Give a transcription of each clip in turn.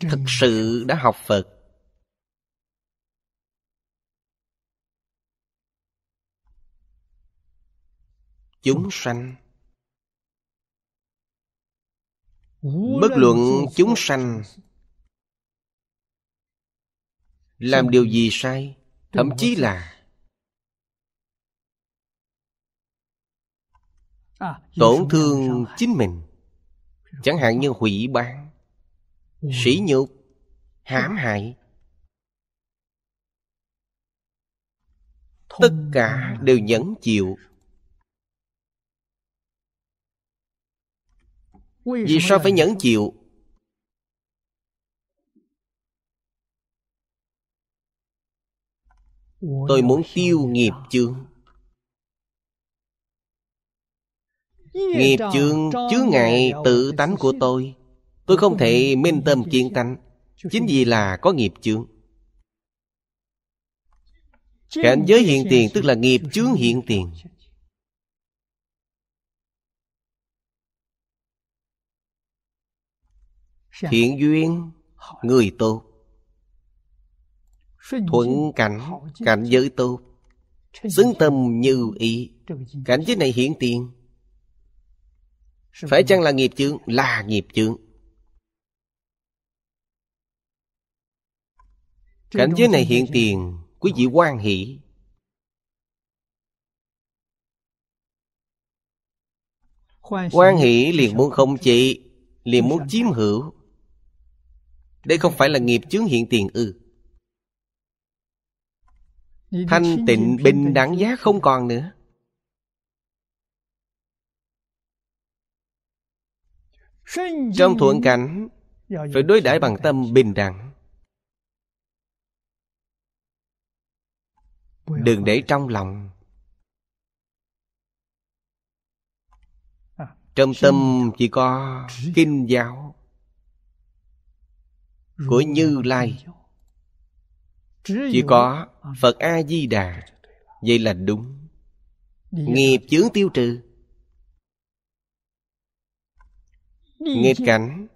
thực sự đã học phật chúng sanh bất luận chúng sanh làm điều gì sai thậm chí là à, tổn thương chính mình chẳng hạn như hủy bán sỉ ừ. nhục hãm hại tất cả đều nhẫn chịu vì sao phải nhẫn chịu tôi muốn tiêu nghiệp chướng nghiệp chướng chứa ngại tự tánh của tôi Tôi không thể minh tâm kiên tánh Chính vì là có nghiệp chướng Cảnh giới hiện tiền tức là nghiệp chướng hiện tiền Thiện duyên Người tốt Thuận cảnh Cảnh giới tốt Xứng tâm như ý Cảnh giới này hiện tiền Phải chăng là nghiệp chướng? Là nghiệp chướng Cảnh giới này hiện tiền Quý vị quan ờ. hỷ Quan hỷ liền muốn không trị Liền muốn chiếm hữu Đây không phải là nghiệp chướng hiện tiền ư ừ. Thanh tịnh bình đẳng giá không còn nữa Trong thuận cảnh Phải đối đãi bằng tâm bình đẳng đừng để trong lòng à, trong tâm chỉ có kinh giáo của như lai chỉ có phật a di đà vậy là đúng nghiệp chướng tiêu trừ nghịch cảnh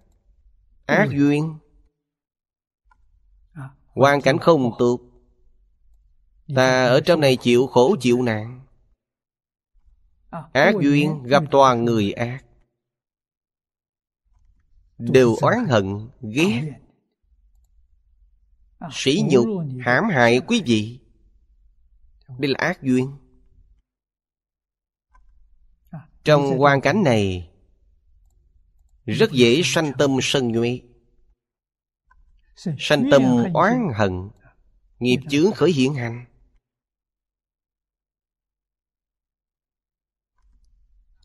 ác duyên à, hoàn cảnh không tốt Ta dạ, dạ, ở trong này chịu khổ chịu nạn à, Ác duyên gặp toàn người ác Đều oán hận, ghét à, Sỉ nhục, hãm hại quý vị Đây là ác duyên à, Trong quan cảnh này Rất dễ sanh tâm sân nhuệ Sanh tâm oán hận Nghiệp chướng khởi hiện hành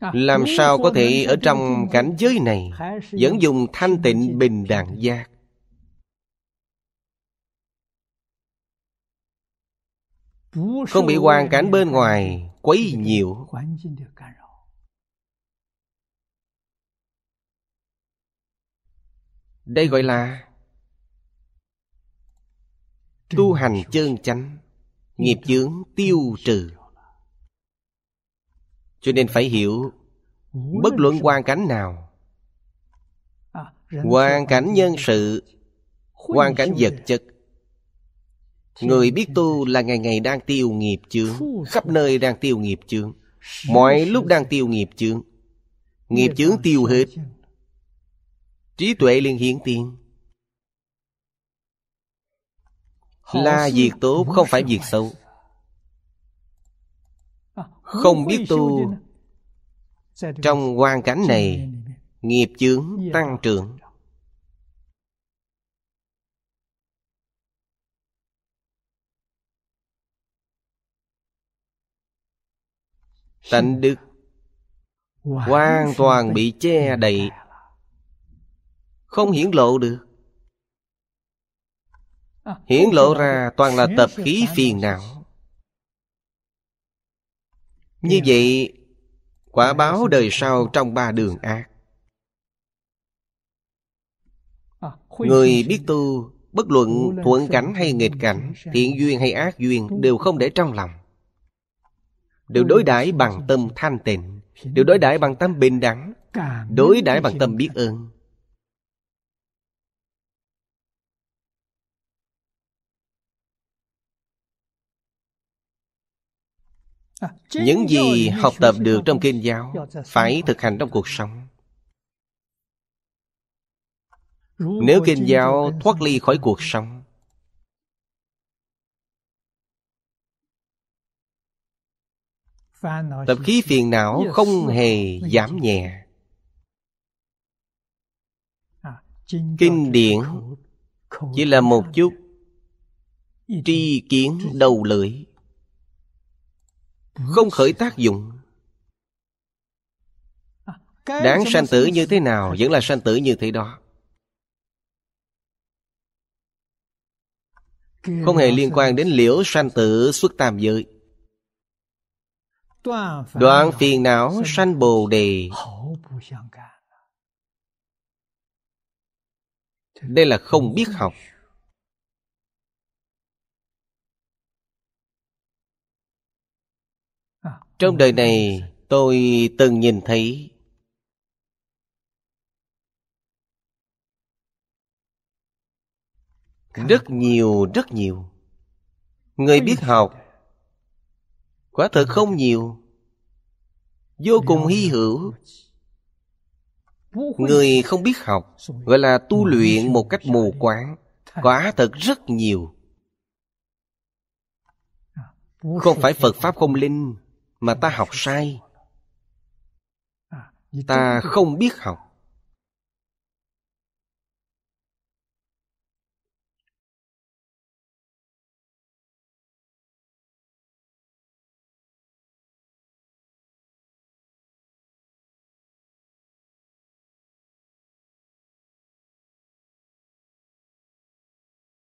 À, làm sao có thể ở trong cảnh giới này vẫn dùng thanh tịnh bình đẳng giác không bị hoàn cảnh bên ngoài quấy nhiều đây gọi là tu hành chân chánh nghiệp chướng tiêu trừ cho nên phải hiểu bất luận hoàn cảnh nào hoàn cảnh nhân sự hoàn cảnh vật chất người biết tu là ngày ngày đang tiêu nghiệp chướng khắp nơi đang tiêu nghiệp chướng mọi lúc đang tiêu nghiệp chướng nghiệp chướng tiêu hết trí tuệ liền hiển tiền là việc tốt không phải việc xấu không biết tu trong hoàn cảnh này nghiệp chướng dạ. tăng trưởng tánh đức hoàn toàn bị che đậy không hiển lộ được à, hiển lộ ra toàn là tập khí phiền não như vậy Quả báo đời sau trong ba đường ác à, Người biết tu Bất luận thuận cảnh hay nghịch cảnh Thiện duyên hay ác duyên Đều không để trong lòng Đều đối đãi bằng tâm thanh tịnh Đều đối đãi bằng tâm bình đẳng Đối đãi bằng tâm biết ơn những gì học tập được trong kinh giáo phải thực hành trong cuộc sống nếu kinh giáo thoát ly khỏi cuộc sống tập khí phiền não không hề giảm nhẹ kinh điển chỉ là một chút tri kiến đầu lưỡi không khởi tác dụng đáng sanh tử như thế nào vẫn là sanh tử như thế đó không hề liên quan đến liễu sanh tử xuất tam giới đoạn phiền não sanh bồ đề đây là không biết học Trong đời này tôi từng nhìn thấy Rất nhiều, rất nhiều Người biết học Quả thật không nhiều Vô cùng hy hữu Người không biết học Gọi là tu luyện một cách mù quáng Quả thật rất nhiều Không phải Phật Pháp không linh mà ta học sai à, ta không biết học